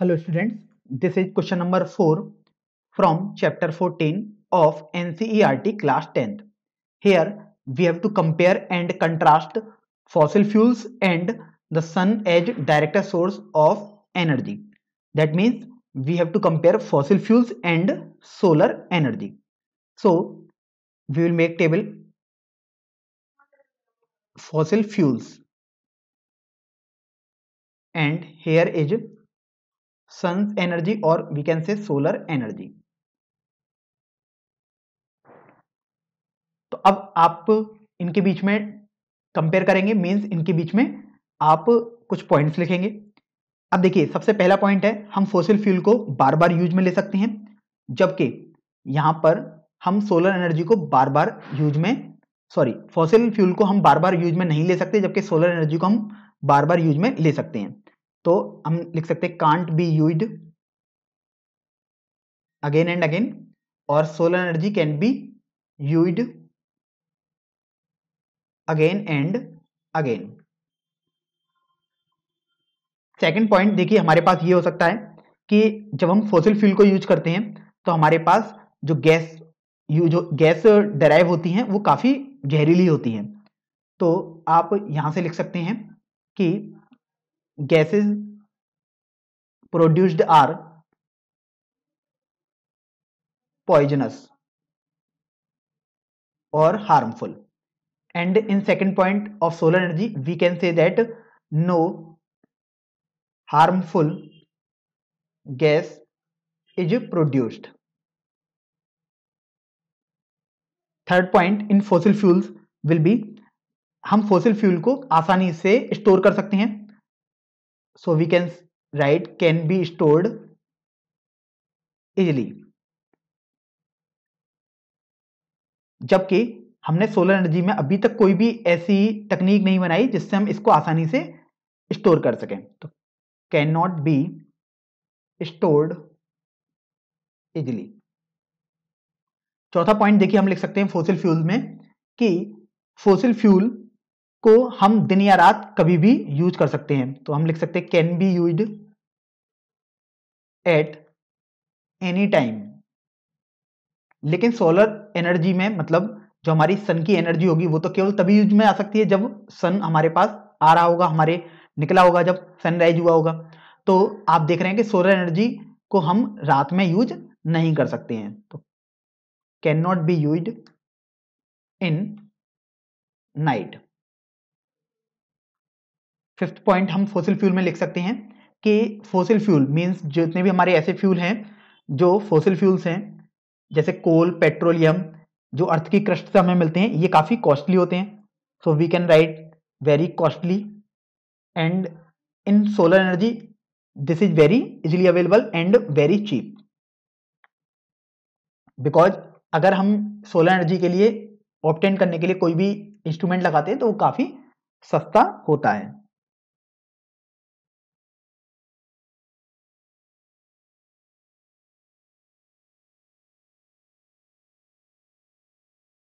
Hello students, this is question number 4 from chapter 14 of NCERT class 10. Here we have to compare and contrast fossil fuels and the sun as direct source of energy. That means we have to compare fossil fuels and solar energy. So we will make table fossil fuels and here is sun's energy और we can say solar energy तो अब आप इनके बीच में compare करेंगे means इनके बीच में आप कुछ पॉइंट्स लिखेंगे अब देखिए सबसे पहला पॉइंट है हम फोसिल फ्यूल को बार बार यूज में ले सकते हैं जबकि यहां पर हम सोलर एनर्जी को बार बार यूज में सॉरी फॉसिल फ्यूल को हम बार बार यूज में नहीं ले सकते जबकि सोलर एनर्जी को हम बार बार यूज में ले सकते हैं तो हम लिख सकते हैं can't be use again and again और solar energy can be use again and again second point देखिए हमारे पास ये हो सकता है कि जब हम फोसिल फ्यूल को यूज करते हैं तो हमारे पास जो गैस यू जो गैस डराइव होती हैं वो काफ़ी जहरीली होती हैं तो आप यहां से लिख सकते हैं कि gases produced are poisonous or harmful and in second point of solar energy we can say that no harmful gas is produced third point in fossil fuels will be हम फोसिल फ्यूल को आसानी से store कर सकते हैं so we can write can be stored easily जबकि हमने solar energy में अभी तक कोई भी ऐसी तकनीक नहीं बनाई जिससे हम इसको आसानी से स्टोर कर सकें तो can not be stored easily चौथा पॉइंट देखिए हम लिख सकते हैं फोसिल फ्यूल में कि फोसिल फ्यूल को हम दिन या रात कभी भी यूज कर सकते हैं तो हम लिख सकते हैं can be use at any time लेकिन सोलर एनर्जी में मतलब जो हमारी सन की एनर्जी होगी वो तो केवल तभी यूज में आ सकती है जब सन हमारे पास आ रहा होगा हमारे निकला होगा जब सनराइज हुआ होगा तो आप देख रहे हैं कि सोलर एनर्जी को हम रात में यूज नहीं कर सकते हैं तो can not be use in night fifth point हम फोसिल फ्यूल में लिख सकते हैं कि फोसिल फ्यूल मीन्स जितने भी हमारे ऐसे फ्यूल हैं जो फोसिल फ्यूल्स हैं जैसे कोल पेट्रोलियम जो अर्थ की क्रस्ट से हमें मिलते हैं ये काफ़ी कॉस्टली होते हैं so we can write very costly and in solar energy this is very easily available and very cheap because अगर हम सोलर एनर्जी के लिए ऑप्टेन करने के लिए कोई भी इंस्ट्रूमेंट लगाते हैं तो वो काफ़ी सस्ता होता है